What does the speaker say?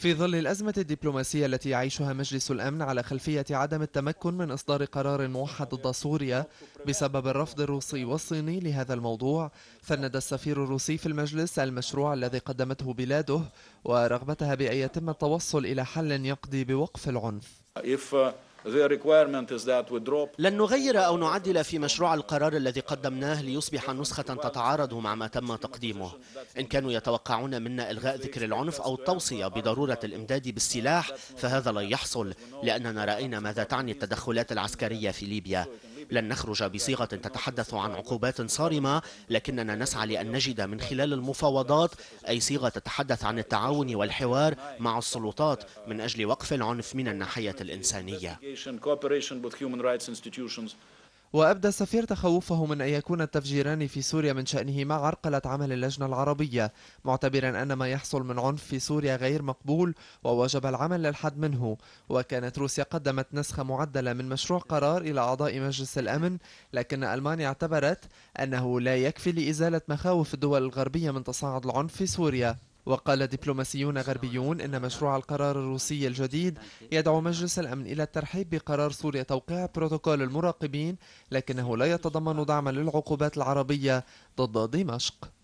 في ظل الأزمة الدبلوماسية التي يعيشها مجلس الأمن على خلفية عدم التمكن من إصدار قرار موحد ضد سوريا بسبب الرفض الروسي والصيني لهذا الموضوع فند السفير الروسي في المجلس المشروع الذي قدمته بلاده ورغبتها بأن يتم التوصل إلى حل يقضي بوقف العنف uh, لن نغير أو نعدل في مشروع القرار الذي قدمناه ليصبح نسخة تتعارض مع ما تم تقديمه إن كانوا يتوقعون منا إلغاء ذكر العنف أو التوصية بضرورة الإمداد بالسلاح فهذا لن يحصل لأننا رأينا ماذا تعني التدخلات العسكرية في ليبيا لن نخرج بصيغة تتحدث عن عقوبات صارمة لكننا نسعى لأن نجد من خلال المفاوضات أي صيغة تتحدث عن التعاون والحوار مع السلطات من أجل وقف العنف من الناحية الإنسانية وأبدى السفير تخوفه من أن يكون التفجيران في سوريا من شأنهما عرقلة عمل اللجنة العربية معتبرا أن ما يحصل من عنف في سوريا غير مقبول ووجب العمل للحد منه وكانت روسيا قدمت نسخة معدلة من مشروع قرار إلى أعضاء مجلس الأمن لكن ألمانيا اعتبرت أنه لا يكفي لإزالة مخاوف الدول الغربية من تصاعد العنف في سوريا وقال دبلوماسيون غربيون إن مشروع القرار الروسي الجديد يدعو مجلس الأمن إلى الترحيب بقرار سوريا توقيع بروتوكول المراقبين لكنه لا يتضمن دعما للعقوبات العربية ضد دمشق